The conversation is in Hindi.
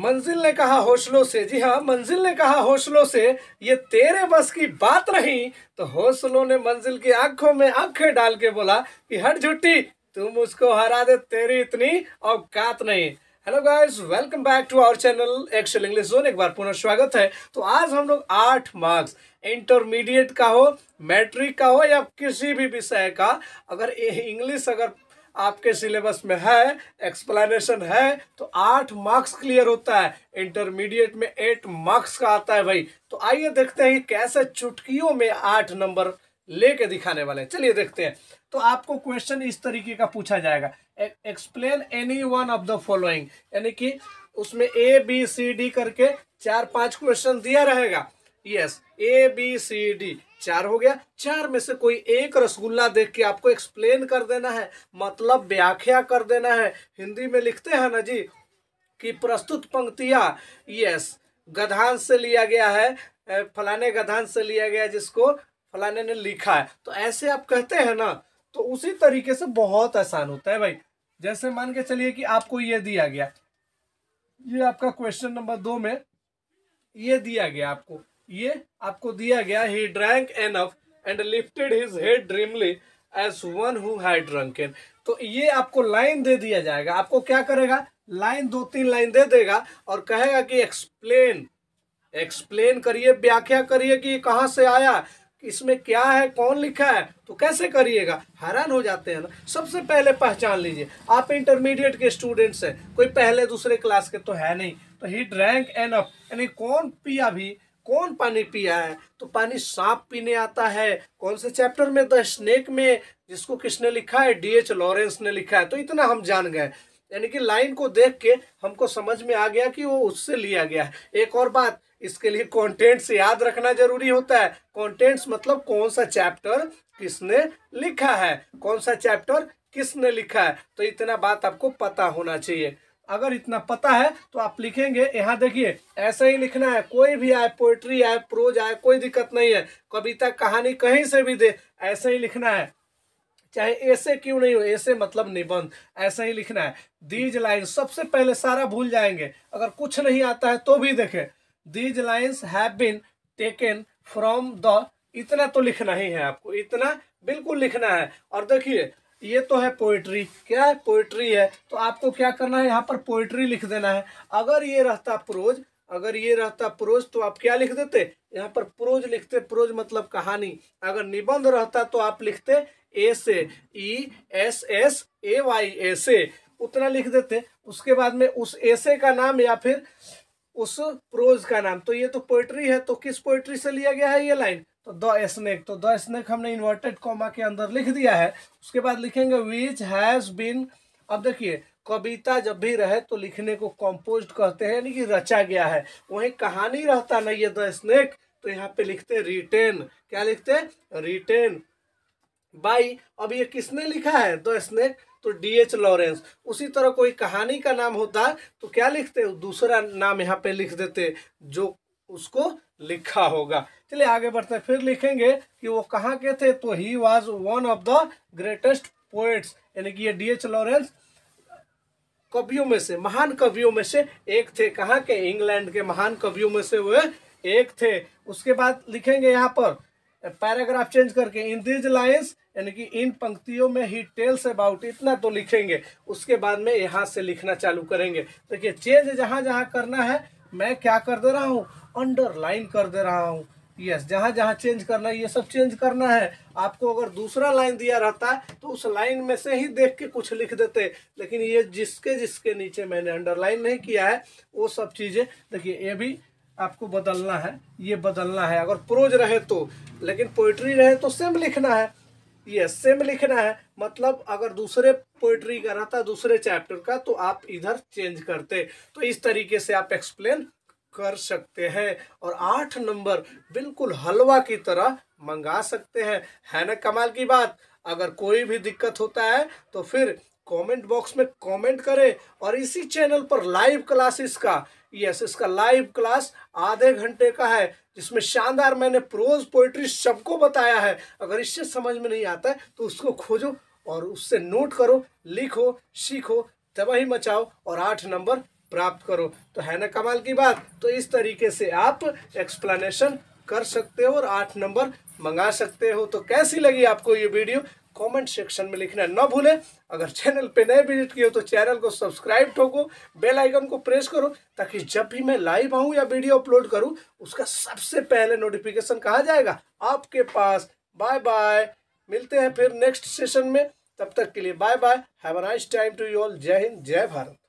मंजिल ने कहा हौसलों से जी हाँ मंजिल ने कहा हौसलों से ये तेरे बस की बात नहीं तो हौसलों ने मंजिल की आंखों में आंखें डाल के बोला कि हट झुट्टी तुम उसको हरा दे तेरी इतनी औकात नहीं hello guys welcome back to our channel Excel English zone एक बार पुनः स्वागत है तो आज हम लोग आठ मार्क्स इंटरमीडिएट का हो मैट्रिक का हो या किसी भी विषय का अगर इंग्लिश अगर आपके सिलेबस में है एक्सप्लेनेशन है तो आठ मार्क्स क्लियर होता है इंटरमीडिएट में एट मार्क्स का आता है भाई तो आइए देखते हैं कैसे चुटकियों में आठ नंबर लेके दिखाने वाले चलिए देखते हैं तो आपको क्वेश्चन इस तरीके का पूछा जाएगा explain any one of the following यानी कि उसमें ए बी सी डी करके चार पांच क्वेश्चन दिया रहेगा yes A B C D चार हो गया चार में से कोई एक रसगुल्ला देख के आपको एक्सप्लेन कर देना है मतलब व्याख्या कर देना है हिंदी में लिखते हैं ना जी कि प्रस्तुत पंक्तियां यस गधान से लिया गया है फलाने गधान से लिया गया जिसको फलाने ने लिखा है तो ऐसे आप कहते हैं ना तो उसी तरीके से बहुत आसान होता है भाई जैसे मान के चलिए कि आपको ये दिया गया ये आपका क्वेश्चन नंबर दो में ये दिया गया आपको ये आपको दिया गया he drank enough and lifted his head dreamily as one who had drunken तो ये आपको लाइन दे दिया जाएगा आपको क्या करेगा लाइन दो तीन लाइन दे देगा और कहेगा कि एक्सप्लेन एक्सप्लेन करिए व्याख्या करिए कि कहाँ से आया इसमें क्या है कौन लिखा है तो कैसे करिएगा हैरान हो जाते हैं ना सबसे पहले पहचान लीजिए आप इंटरमीडिएट के स्टूडेंट्स हैं कोई पहले दूसरे क्लास के तो है नहीं तो ही ड्रैंक एन अप यानी कौन पिया भी कौन पानी पिया है तो पानी सांप पीने आता है कौन से चैप्टर में द स्नेक में जिसको किसने लिखा है डी एच लॉरेंस ने लिखा है तो इतना हम जान गए यानी कि लाइन को देख के हमको समझ में आ गया कि वो उससे लिया गया है एक और बात इसके लिए कॉन्टेंट्स याद रखना जरूरी होता है कॉन्टेंट्स मतलब कौन सा चैप्टर किसने लिखा है कौन सा चैप्टर किसने लिखा है तो इतना बात आपको पता होना चाहिए अगर इतना पता है तो आप लिखेंगे यहाँ देखिए ऐसे ही लिखना है कोई भी आए पोइट्री आए प्रोज आए कोई दिक्कत नहीं है कविता कहानी कहीं से भी दे ऐसे ही लिखना है चाहे ऐसे क्यों नहीं हो ऐसे मतलब निबंध ऐसा ही लिखना है दीज लाइन सबसे पहले सारा भूल जाएंगे अगर कुछ नहीं आता है तो भी देखें these lines have been taken from the इतना तो लिखना ही है आपको इतना बिल्कुल लिखना है और देखिए ये तो है पोइट्री क्या है पोइट्री है तो आपको क्या करना है यहाँ पर पोइट्री लिख देना है अगर ये रहता प्रोज अगर ये रहता प्रोज तो आप क्या लिख देते यहाँ पर प्रोज लिखते प्रोज मतलब कहानी अगर निबंध रहता तो आप लिखते ए से E S S A Y A से उतना लिख देते उसके बाद में उस ऐसे का नाम या फिर उस प्रोज का नाम तो ये तो पोइट्री है तो किस पोइट्री से लिया गया है ये लाइन तो द स्नेक तो द स्नेक हमने इन्वर्टेड कॉमा के अंदर लिख दिया है उसके बाद लिखेंगे विच हैज़ बीन अब देखिए कविता जब भी रहे तो लिखने को कॉम्पोज कहते हैं यानी कि रचा गया है वहीं कहानी रहता नहीं है द स्नेक तो यहाँ पे लिखते रिटेन क्या लिखते रिटेन बाई अब ये किसने लिखा है द स्नेक तो डी एच लॉरेंस उसी तरह कोई कहानी का नाम होता तो क्या लिखते दूसरा नाम यहाँ पे लिख देते जो उसको लिखा होगा चलिए आगे बढ़ते फिर लिखेंगे कि वो कहाँ के थे तो he was one of the greatest poets यानी कि ये डी एच लॉरेंस कवियों में से महान कवियों में से एक थे कहाँ के इंग्लैंड के महान कवियों में से वे एक थे उसके बाद लिखेंगे यहाँ पर पैराग्राफ चेंज करके इन दीज लाइन्स यानी कि इन पंक्तियों में ही टेल्स अबाउट इतना तो लिखेंगे उसके बाद में यहाँ से लिखना चालू करेंगे देखिए तो चेंज जहाँ जहाँ करना है मैं क्या कर दे रहा हूँ अंडरलाइन कर दे रहा हूँ यस जहाँ जहाँ चेंज करना है ये सब चेंज करना है आपको अगर दूसरा लाइन दिया रहता है तो उस लाइन में से ही देख के कुछ लिख देते लेकिन ये जिसके जिसके नीचे मैंने अंडरलाइन नहीं किया है वो सब चीज़ें देखिए ये भी आपको बदलना है ये बदलना है अगर प्रोज रहे तो लेकिन पोइट्री रहे तो सेम लिखना है ये एस्से में लिखना है मतलब अगर दूसरे पोइट्री का रहता दूसरे चैप्टर का तो आप इधर चेंज करते तो इस तरीके से आप एक्सप्लेन कर सकते हैं और आठ नंबर बिल्कुल हलवा की तरह मंगा सकते हैं है ना कमाल की बात अगर कोई भी दिक्कत होता है तो फिर कमेंट बॉक्स में कमेंट करें और इसी चैनल पर लाइव क्लासेस का यस इसका लाइव क्लास आधे घंटे का है जिसमें शानदार मैंने प्रोज पोइट्री सबको बताया है अगर इससे समझ में नहीं आता है तो उसको खोजो और उससे नोट करो लिखो सीखो तबाही मचाओ और आठ नंबर प्राप्त करो तो है ना कमाल की बात तो इस तरीके से आप एक्सप्लेनेशन कर सकते हो और आठ नंबर मंगा सकते हो तो कैसी लगी आपको ये वीडियो कमेंट सेक्शन में लिखना न भूलें अगर चैनल पे नए विजिट किए हो तो चैनल को सब्सक्राइब ठोको बेल आइकन को प्रेस करो ताकि जब भी मैं लाइव आऊँ या वीडियो अपलोड करूँ उसका सबसे पहले नोटिफिकेशन कहा जाएगा आपके पास बाय बाय मिलते हैं फिर नेक्स्ट सेशन में तब तक के लिए bye bye have a nice time to you all जय हिंद जय भारत